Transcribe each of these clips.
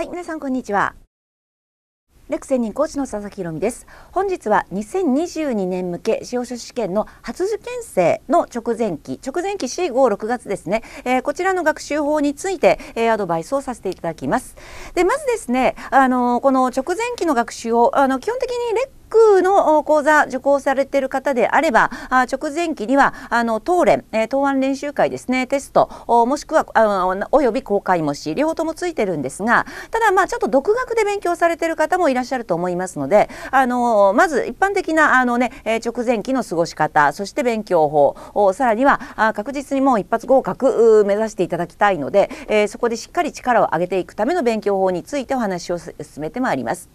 はい、皆さんこんにちは。レクセン人講師の佐々木ひろみです。本日は2022年向け司法書士試験の初受験生の直前期、直前期4、5 6月ですね、えー、こちらの学習法について、えー、アドバイスをさせていただきます。で、まずですね、あのー、この直前期の学習を、あの、基本的にレックの講座受講されている方であればあ直前期にはあの当連、えー、答案練習会ですねテストもしくはあおよび公開模試両方ともついてるんですがただまあちょっと独学で勉強されている方もいらっしゃると思いますのであのまず一般的なあの、ね、直前期の過ごし方そして勉強法さらにはあ確実にもう一発合格目指していただきたいので、えー、そこでしっかり力を上げていくための勉強法についてお話を進めてまいります。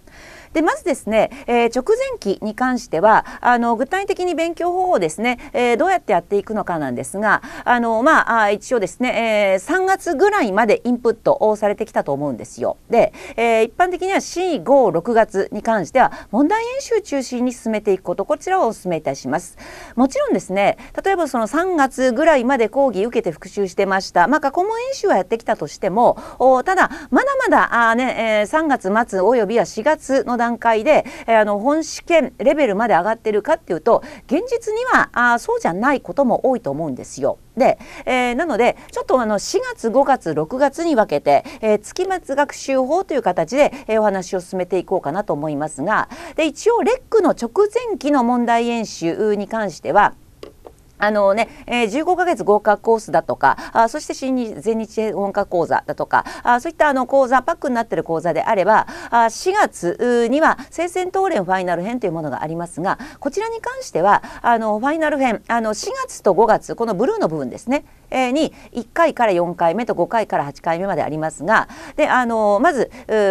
でまずですね、えー、直前期に関してはあの具体的に勉強方法ですね、えー、どうやってやっていくのかなんですがあの、まあ、一応ですね、えー、3月ぐらいまでインプットをされてきたと思うんですよ。で、えー、一般的には456月に関しては問題演習中心に進めていくことこちらをお勧めいたします。もちろんですね例えばその3月ぐらいまで講義受けて復習してました、まあ、過去問演習はやってきたとしてもただまだまだあ、ねえー、3月末およびは4月月の段階で、えー、あの本試験レベルまで上がってるかっていうと現実にはあそうじゃないことも多いと思うんですよ。で、えー、なのでちょっとあの4月5月6月に分けて、えー、月末学習法という形で、えー、お話を進めていこうかなと思いますがで一応レックの直前期の問題演習に関してはあのね、15ヶ月合格コースだとか、あそして新日全日本科講座だとか、あそういったあの講座、パックになっている講座であれば、あ4月には生鮮東連ファイナル編というものがありますが、こちらに関しては、あのファイナル編、あの4月と5月、このブルーの部分ですね、えー、に1回から4回目と5回から8回目までありますが、で、あのまず、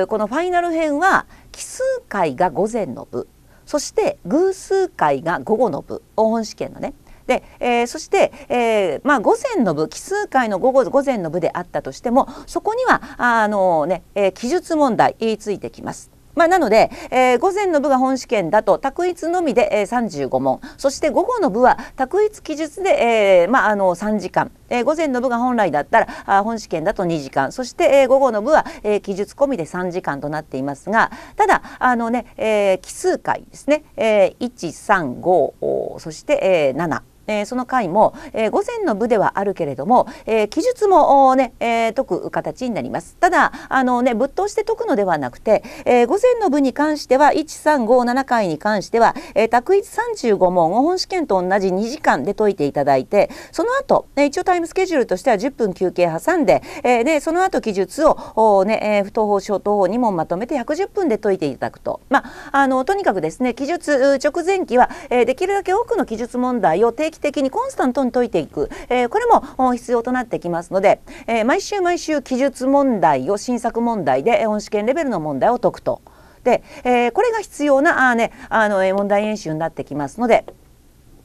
このファイナル編は、奇数回が午前の部、そして偶数回が午後の部、本試験のね、で、えー、そして、えー、まあ、午前の部奇数回の午後午前の部であったとしてもそこにはあの、ねえー、記述問題言いついてきます。まあ、なので、えー、午前の部が本試験だと択一のみで、えー、35問そして午後の部は択一記述で、えーまあ、あの3時間、えー、午前の部が本来だったらあ本試験だと2時間そして、えー、午後の部は、えー、記述込みで3時間となっていますがただあのね、えー、奇数回ですね、えー、135そして、えー、7。えー、その回も、えー、午前の部ではあるけれども、えー、記述もね、え解く形になりますただあのねぶっ通して解くのではなくて、え午前の部に関しては1357回に関しては、え択一35問を本試験と同じ2時間で解いていただいてその後、ね、一応タイムスケジュールとしては10分休憩挟んで、えでその後記述を、ね、不当法小等法2問まとめて110分で解いていただくとまああのとにかくですね記述直前期は、えできるだけ多くの記述問題を提期的にコンスタントに解いていく、えー、これも必要となってきますので、えー、毎週毎週記述問題を新作問題で本試験レベルの問題を解くと。で、えー、これが必要なあ、ね、あの問題演習になってきますので。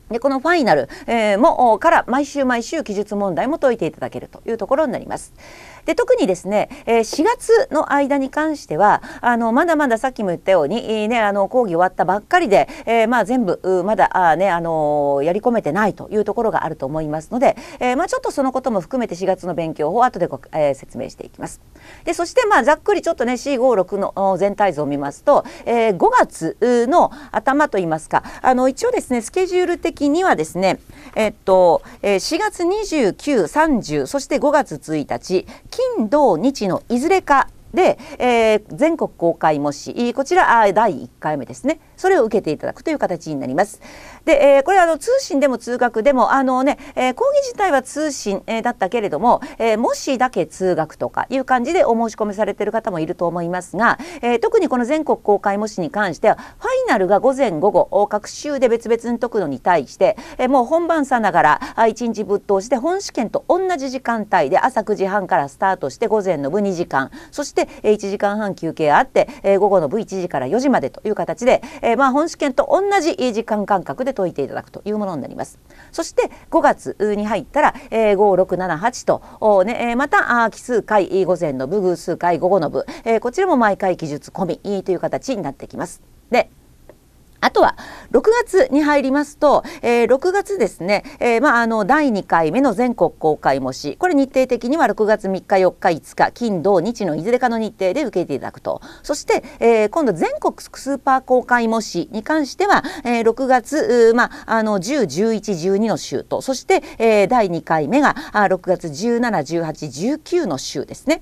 でこのファイナル、えー、もから毎週毎週記述問題も解いていただけるというところになります。で特にですね、えー、4月の間に関してはあのまだまださっきも言ったように、えー、ね、あの講義終わったばっかりで、えー、まあ、全部まだあ、ね、あのやり込めてないというところがあると思いますので、えまあ、ちょっとそのことも含めて4月の勉強法後でご、え説明していきます。でそして、まあ、ざっくりちょっとね C56 の全体像を見ますと、え5月の頭といいますかあの一応ですねスケジュール的にはですね、えっとえ4月29、30そして5月1日金土日のいずれかで、えー、全国公開模試こちら第1回目ですねそれを受けていただくという形になります。で、えー、これはあの通信でも通学でもあのね、えー、講義自体は通信、えー、だったけれども、えー、もしだけ通学とかいう感じでお申し込みされている方もいると思いますが、えー、特にこの全国公開模試に関してはファイナルが午前午後各週で別々に解くのに対して、えー、もう本番さながら1日ぶっ通して本試験と同じ時間帯で朝9時半からスタートして午前の部2時間そして1時間半休憩あって、えー、午後の部1時から4時までという形で、えー、まあ本試験と同じ時間間隔で解いていただくというものになります。そして5月に入ったら、えー、5678と、ね、えまたあ奇数回午前の部偶数回午後の部、えー、こちらも毎回記述込みという形になってきます。であとは6月に入りますと、えー、6月ですね、えー、まあ、あの第2回目の全国公開模試これ日程的には6月3日4日5日金土日のいずれかの日程で受けていただくとそして、えー、今度全国スーパー公開模試に関しては、えー、6月、まあ、あの10、11、12の週とそして、えー、第2回目があ6月17、18、19の週ですね。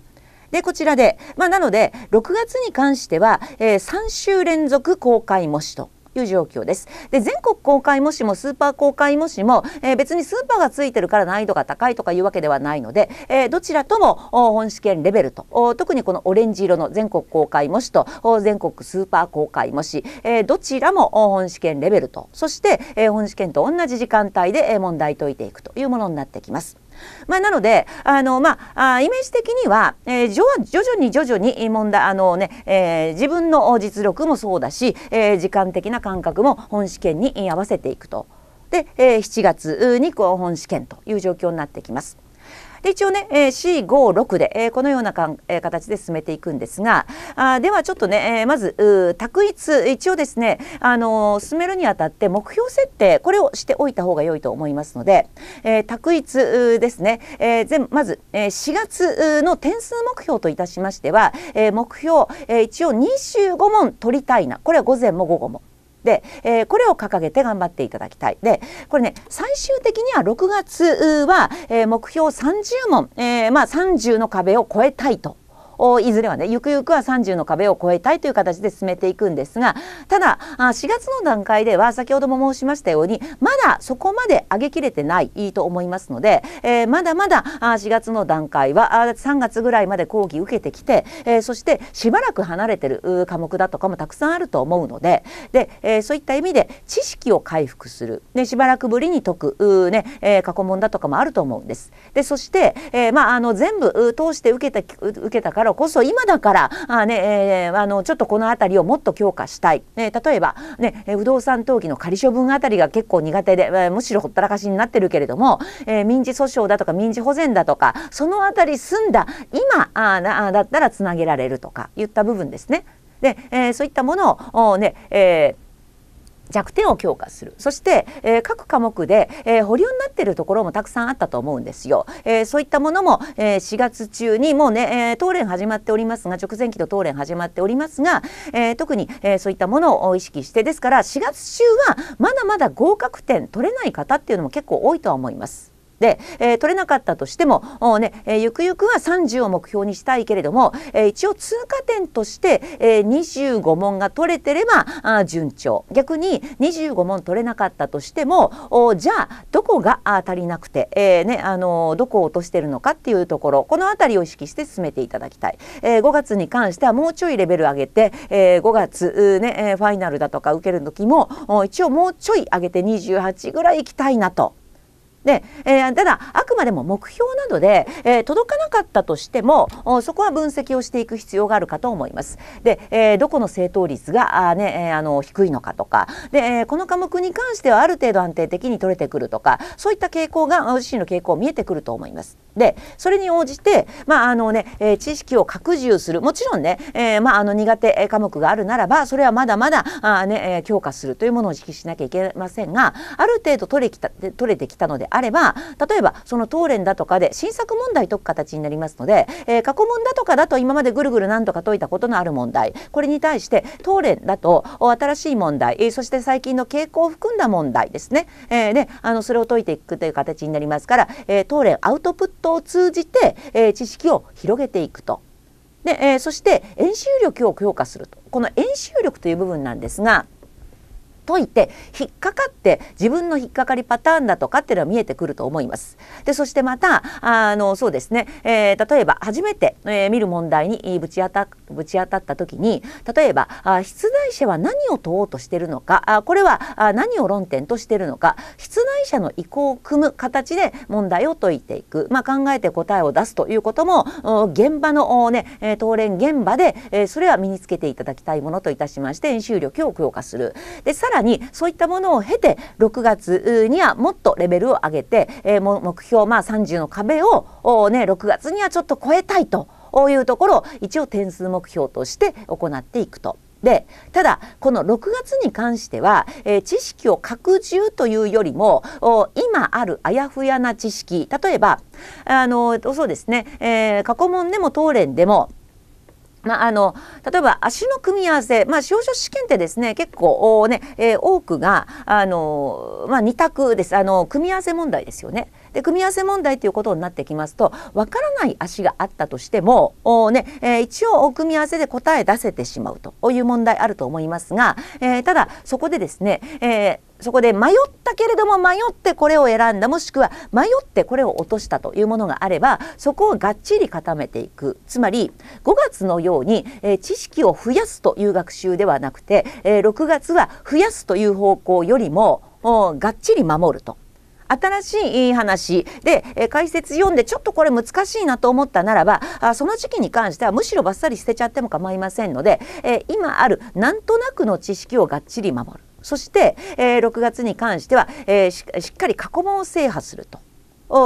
でこちらで、まあ、なので6月に関しては、えー、3週連続公開模試という状況です。で全国公開模試もスーパー公開模試も、えー、別にスーパーがついてるから難易度が高いとかいうわけではないので、えー、どちらとも本試験レベルと特にこのオレンジ色の全国公開模試と全国スーパー公開模試、えー、どちらも本試験レベルとそして、えー、本試験と同じ時間帯で問題解いていくというものになってきます。まあ、なのであの、まあ、イメージ的には、えー、徐々に徐々に問題あのね、ねえー、自分の実力もそうだし、えー、時間的な感覚も本試験に合わせていくと。で、えー、7月にこう本試験という状況になってきます。一応ね、えー、456で、えー、このようなかん、えー、形で進めていくんですがあではちょっとね、えー、まず択一一応ですね、あのー、進めるにあたって目標設定これをしておいた方が良いと思いますので、えー、択一ですね、えー、全まず、えー、4月の点数目標といたしましては、えー、目標、えー、一応25問取りたいなこれは午前も午後も。で、えー、これを掲げて頑張っていただきたいでこれね最終的には6月は、えー、目標30問、えー、まあ、30の壁を超えたいといずれはねゆくゆくは30の壁を超えたいという形で進めていくんですがただ4月の段階では先ほども申しましたようにまだそこまで上げきれてないと思いますので、えー、まだまだ4月の段階は3月ぐらいまで講義受けてきて、えー、そしてしばらく離れてる科目だとかもたくさんあると思うのでで、えー、そういった意味で知識を回復する、ね、しばらくぶりに解く、ねえ過去問だとかもあると思うんです。でそして、えまあ、あの全部通して受けた受けたからからこそ今だからあ、ねえー、あのちょっとこの辺りをもっと強化したい、ね、例えば、ね、不動産登記の仮処分あたりが結構苦手で、えー、むしろほったらかしになってるけれども、えー、民事訴訟だとか民事保全だとかその辺り済んだ今あだったらつなげられるとか言った部分ですね。で、えー、そういったものを、ねえー弱点を強化するそして、えー、各科目で、えー、保留になっているところもたくさんあったと思うんですよ、えー、そういったものも、え4月中にもうね、えー、連始まっておりますが直前期の答連始まっておりますが、え特に、えそういったものを意識してですから4月中はまだまだ合格点取れない方っていうのも結構多いとは思います。で、えー、取れなかったとしてもねえー、ゆくゆくは30を目標にしたいけれども、えー、一応通過点として、えー、25問が取れてればあ順調逆に25問取れなかったとしてもおじゃあどこが足りなくて、えーねあのー、どこを落としてるのかっていうところこの辺りを意識して進めていただきたい、えー、5月に関してはもうちょいレベル上げて、えー、5月、ね、ファイナルだとか受ける時も一応もうちょい上げて28ぐらい行きたいなと。で、えー、ただあくまでも目標などで、えー、届かなかったとしてもそこは分析をしていく必要があるかと思います。で、えー、どこの正答率があ、ね、えあの低いのかとかで、えこの科目に関してはある程度安定的に取れてくるとかそういった傾向が自身の傾向見えてくると思います。でそれに応じて、まああのねえ知識を拡充するもちろんね、えまあ、あの苦手科目があるならばそれはまだまだあ、ね、え強化するというものを意識しなきゃいけませんがある程度取れきた取れてきたのであれば例えばその東連だとかで新作問題解く形になりますので、えー、過去問だとかだと今までぐるぐる何とか解いたことのある問題これに対して東連だと新しい問題そして最近の傾向を含んだ問題ですね、えー、であのそれを解いていくという形になりますから、えー、東連アウトプットを通じて、えー、知識を広げていくと。でえー、そして演習力を強化するとこの演習力という部分なんですが解いて引っかかって自分の引っかかりパターンだとかっていうのは見えてくると思います。でそしてまたあのそうですね、えー、例えば初めて、えー、見る問題にぶち当たぶち当たった時に例えばあ出題者は何を問おうとしてるのかあこれはあ何を論点としてるのか出題者の意向を組む形で問題を解いていく、まあ、考えて答えを出すということも現場の、ね、当連現場で、えー、それは身につけていただきたいものといたしまして演習力を強化する。でさららにそういったものを経て6月にはもっとレベルを上げて、えー、目標、まあ、30の壁を、ね、6月にはちょっと超えたいというところを一応点数目標として行っていくと。でただこの6月に関しては、えー、知識を拡充というよりも今あるあやふやな知識例えばあのそうですね、えー、過去問でも当連でもまあ、あの例えば足の組み合わせ、まあ、司法書試験ってですね結構おね、えー、多くがあの、まあ、2択ですあの組み合わせ問題ですよね。で組み合わせ問題ということになってきますとわからない足があったとしてもお、ねえー、一応組み合わせで答え出せてしまうという問題あると思いますが、えー、ただそこでですね、えーそこで迷ったけれども迷ってこれを選んだもしくは迷ってこれを落としたというものがあればそこをがっちり固めていくつまり5月のように、えー、知識を増やすという学習ではなくて、えー、6月は増やすという方向よりもがっちり守ると新しい話で、え解説読んでちょっとこれ難しいなと思ったならばあその時期に関してはむしろばっさり捨てちゃっても構いませんので、え今あるなんとなくの知識をがっちり守る。そして、え6月に関しては、えしっかり過去問を制覇すると。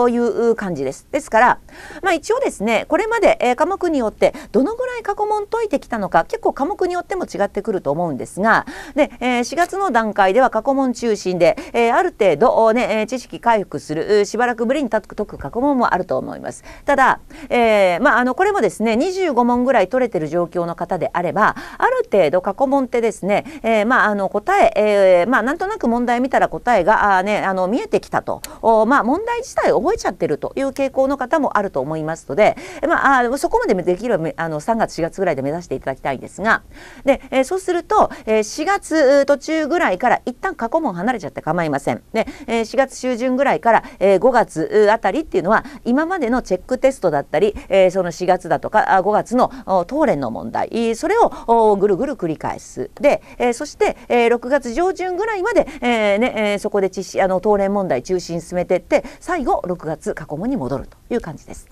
いう感じです。ですから、まあ、一応ですねこれまで、科目によってどのぐらい過去問解いてきたのか結構科目によっても違ってくると思うんですがで、4月の段階では過去問中心で、ある程度、ね、知識回復するしばらくぶりに解く過去問もあると思います。ただ、えーまあ、あのこれもですね25問ぐらい取れてる状況の方であればある程度過去問ってですね、えーまあ、あの答ええーまあ、なんとなく問題見たら答えがあ、ね、あの見えてきたとまあ、問題自体い覚えちゃってるという傾向の方もあると思いますので、まあ、あそこまでできればあの3月4月ぐらいで目指していただきたいんですがで、えー、そうすると、えー、4月途中ぐらいから一旦過去問離れちゃって構いません。ねえー、4月中旬ぐらいから、えー、5月あたりっていうのは今までのチェックテストだったり、えー、その4月だとかあ5月の答練の問題それをぐるぐる繰り返す。で、えー、そして、えー、6月上旬ぐらいまで、えーねえー、そこで知識あの答練問題中心進めてって最後6月過去問に戻るという感じです。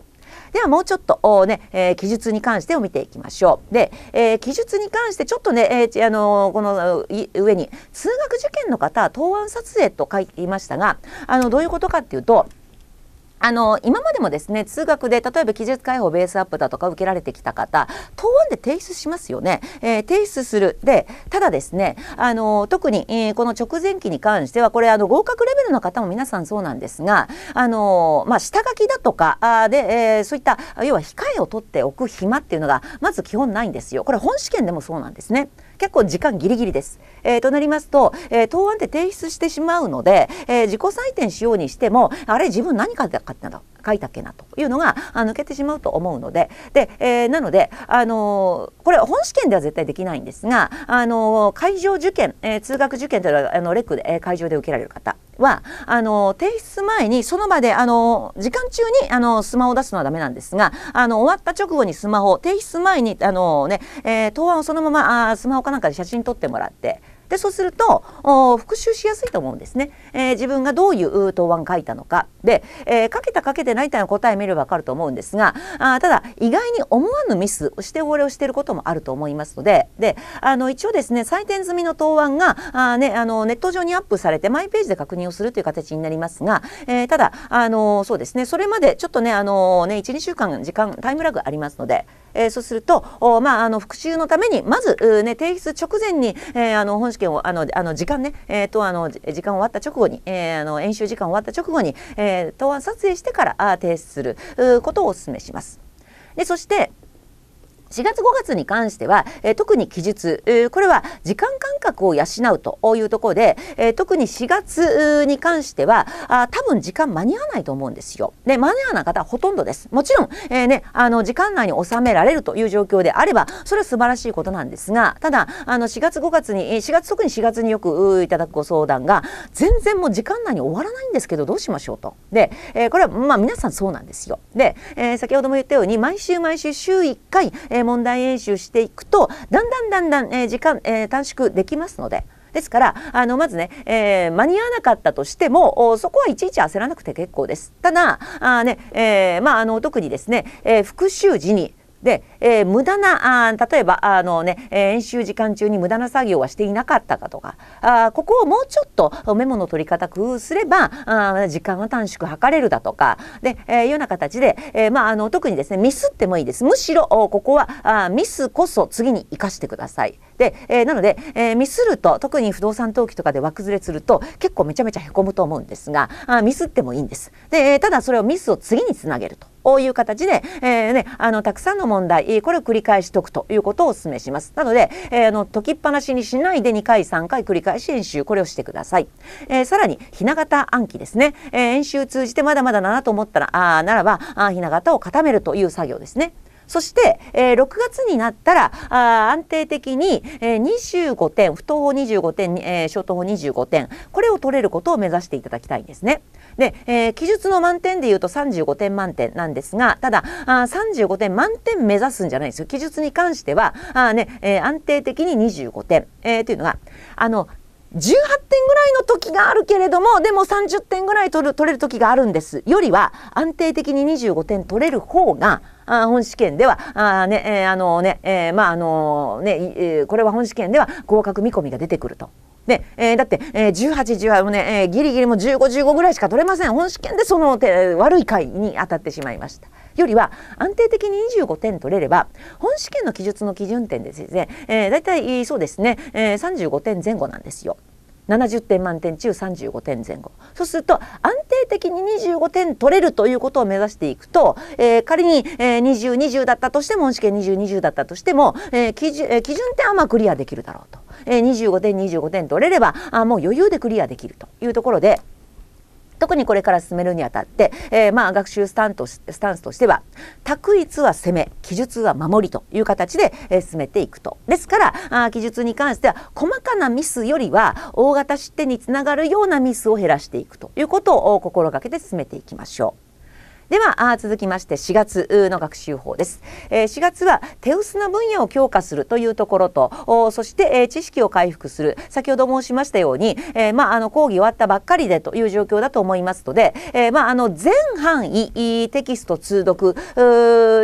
ではもうちょっとね、えー、記述に関してを見ていきましょう。で、えー、記述に関してちょっとね、えー、あのこの上に通学受験の方答案撮影と書いていましたがあのどういうことかっていうとあの今までもですね通学で例えば記述開放ベースアップだとか受けられてきた方答案で提出しますよね、えー、提出するでただですねあの特に、えー、この直前期に関してはこれあの合格レベルの方も皆さんそうなんですがあの、まあ、下書きだとかあで、えー、そういった要は控えを取っておく暇っていうのがまず基本ないんですよこれ本試験でもそうなんですね。結構時間ギリギリです。えー、となりますと、えー、答案って提出してしまうので、えー、自己採点しようにしてもあれ自分何書いたかったんだ書いたっけなというのがあ抜けてしまうと思うのでで、えー、なので、あのー、これ本試験では絶対できないんですが、あのー、会場受験、えー、通学受験というのはあのレックで、えー、会場で受けられる方はあの提出前にその場であの時間中にあのスマホを出すのはダメなんですがあの終わった直後にスマホ提出前にあの、ねえー、答案をそのままあスマホかなんかで写真撮ってもらってでそうすると復習しやすいと思うんですね、えー、自分がどういう答案書いたのかで、えー、書けた書けてないという答え見ればわかると思うんですがあただ意外に思わぬミスをしてこれをしていることもあると思いますのでであの一応ですね採点済みの答案があ、ね、あのネット上にアップされてマイページで確認をするという形になりますが、えー、ただあのそうですねそれまでちょっとねあのね12週間時間タイムラグありますのでえー、そうするとお、まあ、あの復習のためにまず、ね、提出直前に、えー、あの本試験をあのあの時間ね、えー、とあの時間終わった直後に、えー、あの演習時間終わった直後に、えー、答案撮影してからあ提出することをお勧めします。でそして4月5月に関しては、えー、特に記述、えー、これは時間間隔を養うというところで、えー、特に4月に関してはあ多分時間間に合わないと思うんですよ。で間に合わない方はほとんどです。もちろん、えね、あの時間内に収められるという状況であればそれは素晴らしいことなんですがただあの4月5月に4月特に4月によくいただくご相談が全然もう時間内に終わらないんですけどどうしましょうと。で、えこれはまあ皆さんそうなんですよ。で、え先ほども言ったように毎週毎週週1回、ええ問題演習していくとだんだんだんだん、え時間、え短縮できますので。ですからあのまずね、えー、間に合わなかったとしてもそこはいちいち焦らなくて結構です。ただあね、ねえー、まあ、あの特にですね、えー、復習時にでえー、無駄なあ例えばあの、ね、演習時間中に無駄な作業はしていなかったかとかあここをもうちょっとメモの取り方工夫すればあ時間は短縮図れるだとかで、えー、いうような形で、えーまあ、あの特にですねミスってもいいですむしろここはあミスこそ次に生かしてください。で、えー、なので、えー、ミスると特に不動産登記とかで枠ずれすると結構めちゃめちゃへこむと思うんですがあミスってもいいんです。でえただそれをミスを次につなげると。こういう形で、えーね、あのたくさんの問題回、これを繰り返し解くということをお勧めします。なので、えー、あの解きっぱなしにしないで2回3回繰り返し演習これをしてください。えー、さらに雛形暗記ですね、えー、演習通じてまだまだだなと思ったらあならばあ雛形を固めるという作業ですね。そして、えー、6月になったらあ安定的に、えー、25点不当法25点、えー、ショート法25点これを取れることを目指していただきたいんですね。で、えー、記述の満点でいうと35点満点なんですがただあ35点満点目指すんじゃないんですよ。記述に関してはあ、ねえー、安定的に25点、えー、というのがあの18点ぐらいの時があるけれどもでも30点ぐらい取る取れる時があるんですよりは安定的に25点取れる方があ本試験ではあ、ねえー、あのね、えー、まああのね、えー、これは本試験では合格見込みが出てくると。で、えー、だって、えー、18、18もね、えー、ギリギリも15、15ぐらいしか取れません。本試験でその手悪い回に当たってしまいました。よりは安定的に25点取れれば本試験の記述の基準点ですね、えー、だいそうですね、えー、35点前後なんですよ。70点満点中35点前後そうすると安定的に25点取れるということを目指していくと、えー、仮に、えー、2020だったとしても試験2020 20だったとしても、えー、基準えー、基準点はまあクリアできるだろうと、えー、25点25点取れればあもう余裕でクリアできるというところで。特にこれから進めるにあたって、えー、まあ学習スタンとスタンスとしては卓一は攻め記述は守りという形で、えー、進めていくと。ですからあ記述に関しては細かなミスよりは大型失点につながるようなミスを減らしていくということを心がけて進めていきましょう。ではあ続きまして4月の学習法です、えー、4月は手薄な分野を強化するというところとおそして、えー、知識を回復する先ほど申しましたように、えー、まあ、あの講義終わったばっかりでという状況だと思いますので、えまあ、あの全範囲テキスト通読、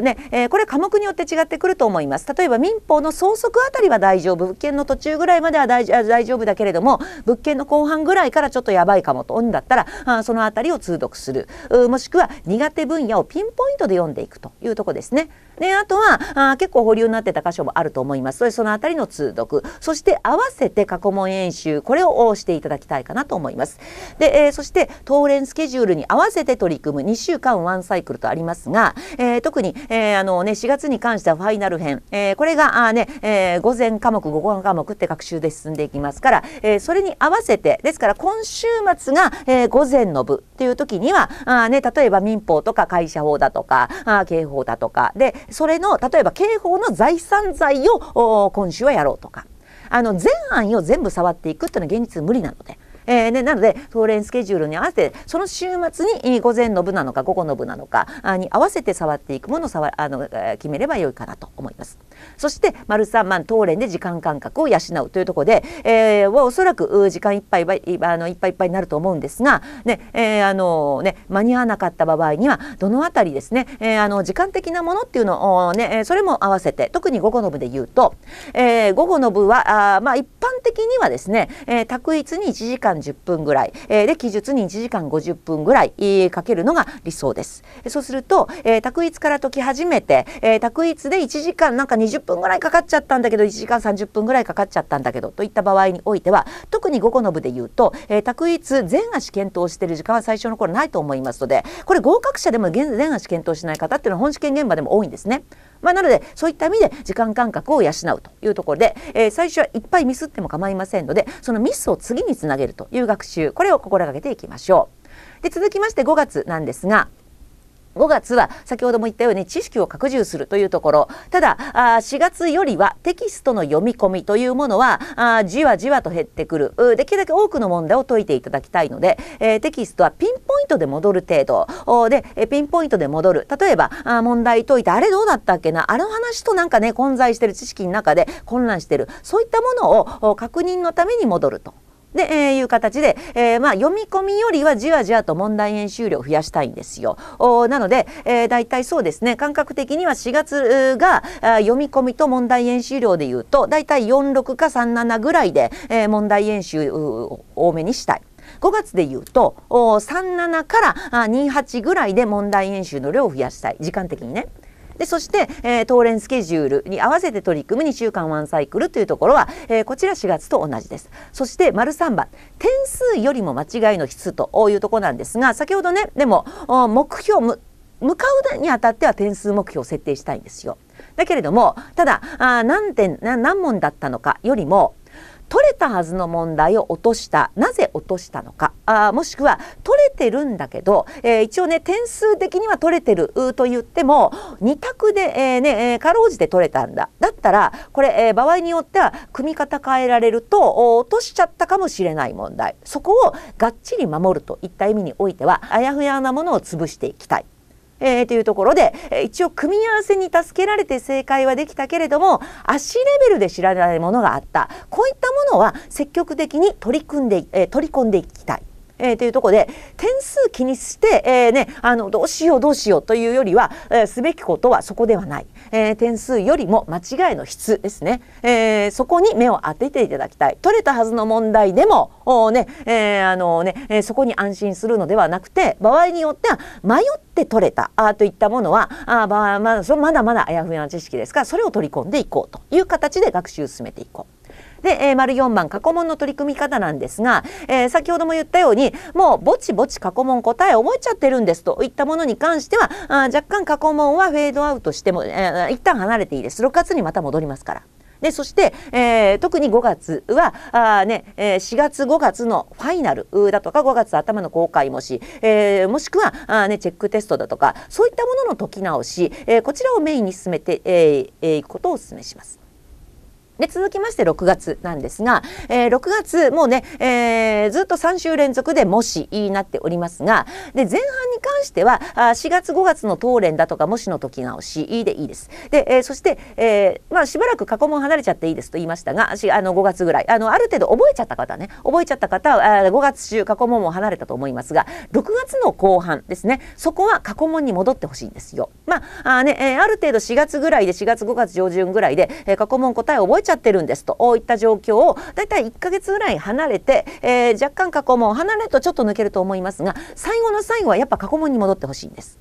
ねえこれ科目によって違ってくると思います例えば民法の総則あたりは大丈夫物件の途中ぐらいまでは大丈夫だけれども物件の後半ぐらいからちょっとやばいかもとんだったらあそのあたりを通読するもしくは苦手分野をピンポイントで読んでいくというところですね。ね、あとはあ結構保留になってた箇所もあると思いますのでその辺りの通読そして合わせて過去問演習これをしていただきたいかなと思います。で、えー、そして当連スケジュールに合わせて取り組む2週間ワンサイクルとありますが、えー、特に、えー、あのね、4月に関してはファイナル編、えー、これがあ、ねえー、午前科目午後科目って学習で進んでいきますから、えー、それに合わせてですから今週末が、えー、午前の部っていう時にはあ、ね、例えば民法とか会社法だとかあ刑法だとかで、それの例えば刑法の財産罪を今週はやろうとかあの全案を全部触っていくっていうのは現実無理なのでえーね、なので当連スケジュールに合わせてその週末に午前の部なのか午後の部なのかに合わせて触っていくものを触あの決めればよいかなと思います。そして丸三万当連で時間感覚を養うというところで、えー、おそらく時間いっぱいあのいっぱいいっぱいになると思うんですが、ねえー、あのね、間に合わなかった場合にはどのあたりですね、えー、あの時間的なものっていうのを、ね、それも合わせて特に午後の部で言うと、えー、午後の部はあ、まあ、一般的にはですね、えー、択一に1時間間10分ぐらい、えー、で記述に1時間50分ぐらいかけるのが理想です。そうすると、えー、択一から解き始めて、えー、択一で1時間なんか20分ぐらいかかっちゃったんだけど1時間30分ぐらいかかっちゃったんだけどといった場合においては特に午後の部で言うと、えー、択一全足検討している時間は最初の頃ないと思いますのでこれ合格者でも全足検討しない方っていうのは本試験現場でも多いんですね。まあ、なのでそういった意味で時間感覚を養うというところで、えー、最初はいっぱいミスっても構いませんのでそのミスを次につなげるとという学習これを心がけていきましょう。で続きまして5月なんですが5月は先ほども言ったように知識を拡充するというところただあ4月よりはテキストの読み込みというものはあじわじわと減ってくるできるだけ多くの問題を解いていただきたいので、えー、テキストはピンポイントで戻る程度で、えー、ピンポイントで戻る例えばあ問題解いてあれどうだったっけなあの話となんかね混在してる知識の中で混乱してるそういったものを確認のために戻ると。で、えー、いう形で、えー、まあ、読み込みよりはじわじわと問題演習量を増やしたいんですよ。おなので、えー、大体そうですね感覚的には4月が読み込みと問題演習量でいうと大体46か37ぐらいで、えー、問題演習多めにしたい。5月で言うと37から28ぐらいで問題演習の量を増やしたい時間的にね。でそして、えー、当連スケジュールに合わせて取り組む2週間ワンサイクルというところは、えー、こちら4月と同じですそして丸3番点数よりも間違いの質というとこなんですが先ほどねでも目標向かうにあたっては点数目標を設定したいんですよだけれどもただあ何点何問だったのかよりも取れたはずの問題を落としたなぜ落としたのかあもしくは取れてるんだけど、えー、一応ね点数的には取れてると言っても2択で、えー、ね、えー、かろうじて取れたんだだったらこれ、え場合によっては組み方変えられると落としちゃったかもしれない問題そこをがっちり守るといった意味においてはあやふやなものを潰していきたいえー、というところで、えー、一応組み合わせに助けられて正解はできたけれども足レベルで知らないものがあったこういったものは積極的に取り組んで、えー、取り込んでいきたい。えー、というとこで点数気にして、えーね、あのどうしようどうしようというよりは、えー、すべきことはそこではない、えー、点数よりも間違いの質ですね、えー、そこに目を当てていただきたい取れたはずの問題でもお、ねえーあのねえー、そこに安心するのではなくて場合によっては迷って取れたあといったものはあ、まあ、まだまだあやふやな知識ですからそれを取り込んでいこうという形で学習を進めていこう。で、えー、丸4番過去問の取り組み方なんですが、えー、先ほども言ったようにもうぼちぼち過去問答え覚えちゃってるんですといったものに関してはあ若干過去問はフェードアウトしても、えー、一旦離れていいです6月にまた戻りますから。でそして、えー、特に5月はあ、ねえー、4月5月のファイナルだとか5月頭の公開もし、えー、もしくはあ、ね、チェックテストだとかそういったものの解き直し、えー、こちらをメインに進めてい、えーえー、くことをお勧めします。で続きまして6月なんですが、えー、6月もうね、えー、ずっと3週連続でもしになっておりますがで前半に関してはあ4月5月の当連だとかもしの時直しでいいです。で、えー、そして、えーまあ、しばらく過去問離れちゃっていいですと言いましたがあの5月ぐらいあのある程度覚えちゃった方ね覚えちゃった方はあ5月中過去問も離れたと思いますが6月の後半ですねそこは過去問に戻ってほしいんですよ。まああねえー、ある程度4月ぐらいで4月5月上旬ぐらいで、えー、過去問答えを覚えちゃってるんですといった状況をだいたい1ヶ月ぐらい離れて、えー、若干過去問離れるとちょっと抜けると思いますが最後の最後はやっぱ過去問に戻ってほしいんです。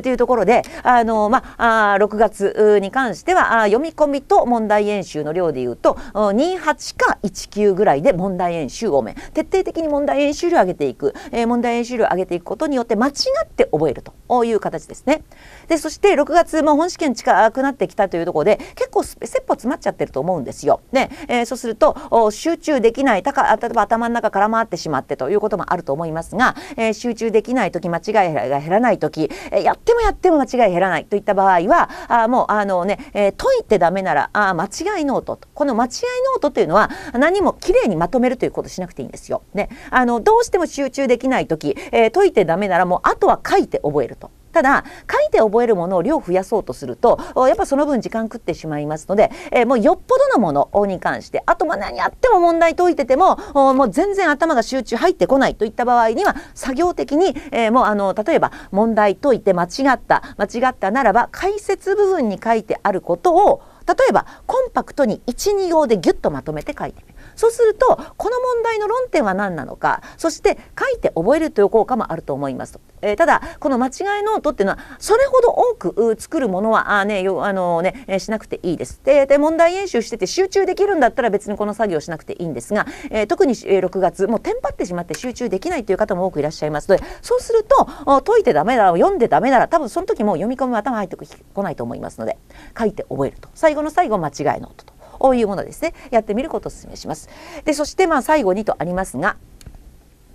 というところで、あのまあ、6月に関しては読み込みと問題演習の量でいうと28か19ぐらいで問題演習多め徹底的に問題演習量を上げていく、えー、問題演習量を上げていくことによって間違って覚えるという形ですね。でそして6月も本試験近くなってきたというところで結構せ切羽詰まっちゃってると思うんですよ。ねえー、そうすると集中できないたか例えば頭の中から回ってしまってということもあると思いますが、えー、集中できない時間違いが減らない時、えー、ってもやっても間違い減らないといった場合はあもうあのね、えー、解いてダメならあ間違いノートとこの間違いノートというのは何もきれいにまとめるということしなくていいんですよ。ね、あのどうしても集中できない時、えー、解いてダメならもうあとは書いて覚えると。ただ書いて覚えるものを量増やそうとするとやっぱその分時間食ってしまいますので、えー、もうよっぽどのものに関してあとまあ何やっても問題解いててももう全然頭が集中入ってこないといった場合には作業的に、えー、もうあの例えば問題解いて間違った間違ったならば解説部分に書いてあることを例えばコンパクトに12行でギュッとまとめて書いてみる。そうするとこの問題の論点は何なのかそして書いて覚えるという効果もあると思いますと、えー、ただこの間違いノートっていうのはそれほど多く作るものはあ、ね、あのね、えしなくていいです。でで問題演習してて集中できるんだったら別にこの作業しなくていいんですが、えー、特に6月もうテンパってしまって集中できないという方も多くいらっしゃいますのでそうすると解いてダメなら読んでダメなら多分その時もう読み込み頭入ってこないと思いますので書いて覚えると最後の最後間違いノートと。こういうものですねやってみることをお勧めします。でそしてまあ最後にとありますが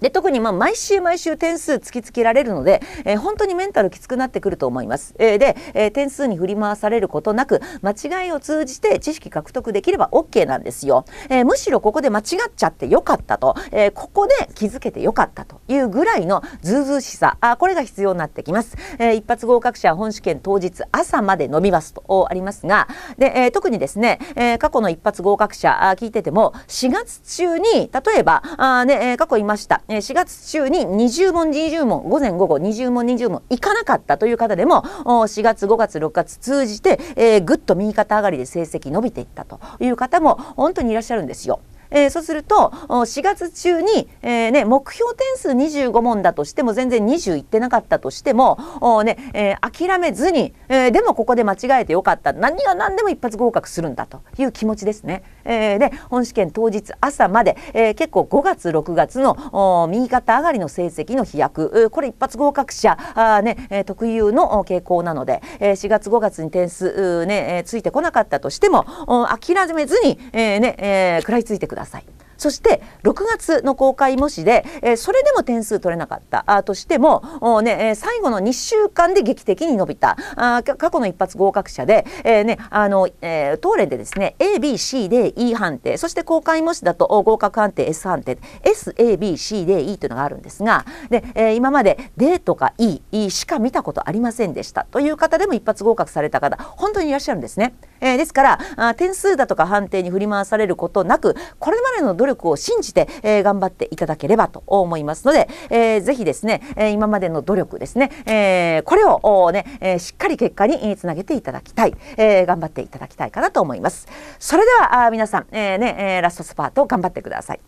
で特にまあ毎週毎週点数突きつけられるので、えー、本当にメンタルきつくなってくると思います。えー、で、えー、点数に振り回されることなく間違いを通じて知識獲得できれば OK なんですよ。えー、むしろここで間違っちゃってよかったと、えー、ここで気づけてよかったというぐらいのずうずうしさあこれが必要になってきます。えー、一発合格者本試験当日朝まで飲みますとありますがで、えー、特にですね、えー、過去の一発合格者あ聞いてても4月中に例えばあ、ね、過去いました4月中に20問20問午前午後20問20問いかなかったという方でも4月5月6月通じて、えぐっと右肩上がりで成績伸びていったという方も本当にいらっしゃるんですよ。えー、そうすると4月中に、えーね、目標点数25問だとしても全然20いってなかったとしても、おねえー、諦めずに、えー、でもここで間違えてよかった何が何でも一発合格するんだという気持ちですね。えー、で本試験当日朝まで、えー、結構5月6月の右肩上がりの成績の飛躍これ一発合格者あ、ね、特有の傾向なので、え4月5月に点数、ね、ついてこなかったとしても諦めずに、えーねえー、食らいついてください。ださい。そして6月の公開模試で、えー、それでも点数取れなかったあとしても、ね、最後の2週間で劇的に伸びたあ過去の一発合格者で、えーねあのえー、東でですね ABC で E 判定そして公開模試だと合格判定 S 判定 SABC で E というのがあるんですがで、えー、今まで D とか E しか見たことありませんでしたという方でも一発合格された方本当にいらっしゃるんですね。えー、ですからあ点数だとか判定に振り回されることなくこれまでの努力を信じて、えー、頑張っていただければと思いますので、えー、ぜひですね、えー、今までの努力ですね、えー、これをね、えー、しっかり結果につなげていただきたい、えー、頑張っていただきたいかなと思います。それではあ皆さん、えーねえー、ラストスパート頑張ってください。